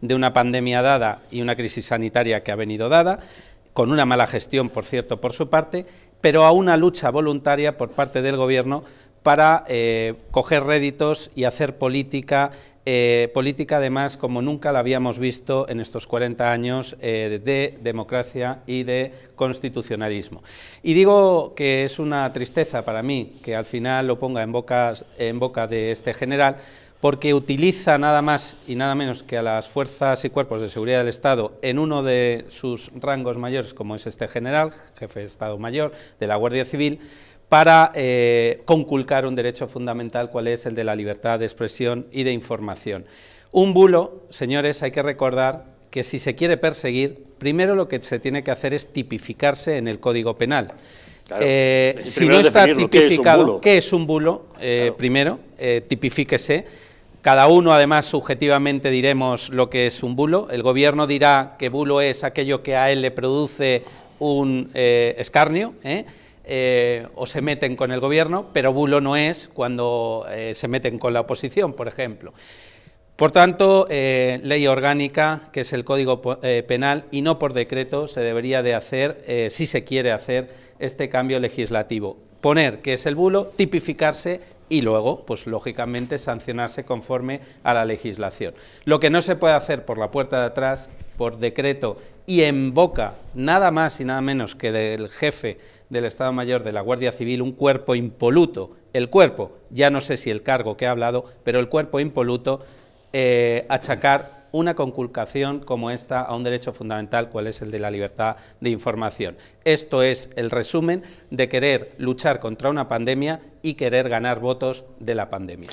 de una pandemia dada y una crisis sanitaria que ha venido dada, con una mala gestión, por cierto, por su parte, pero a una lucha voluntaria por parte del Gobierno para eh, coger réditos y hacer política, eh, política además como nunca la habíamos visto en estos 40 años eh, de democracia y de constitucionalismo. Y digo que es una tristeza para mí que al final lo ponga en, en boca de este general, porque utiliza nada más y nada menos que a las fuerzas y cuerpos de seguridad del Estado en uno de sus rangos mayores, como es este general, jefe de Estado Mayor de la Guardia Civil, para eh, conculcar un derecho fundamental, cual es el de la libertad de expresión y de información. Un bulo, señores, hay que recordar que si se quiere perseguir, primero lo que se tiene que hacer es tipificarse en el Código Penal. Eh, si no está tipificado, ¿qué es un bulo? Eh, primero, tipifíquese cada uno, además, subjetivamente diremos lo que es un bulo. El gobierno dirá que bulo es aquello que a él le produce un eh, escarnio. ¿eh? Eh, o se meten con el gobierno, pero bulo no es cuando se meten con la oposición, por ejemplo. Por tanto, ley orgánica, que es el Código Penal, y no por decreto se debería de hacer, si se quiere hacer, este cambio legislativo. Poner que es el bulo, tipificarse y luego, pues lógicamente, sancionarse conforme a la legislación. Lo que no se puede hacer por la puerta de atrás, por decreto y en boca, nada más y nada menos que del jefe del Estado Mayor de la Guardia Civil, un cuerpo impoluto, el cuerpo, ya no sé si el cargo que ha hablado, pero el cuerpo impoluto, eh, achacar una conculcación como esta a un derecho fundamental, cual es el de la libertad de información. Esto es el resumen de querer luchar contra una pandemia y querer ganar votos de la pandemia.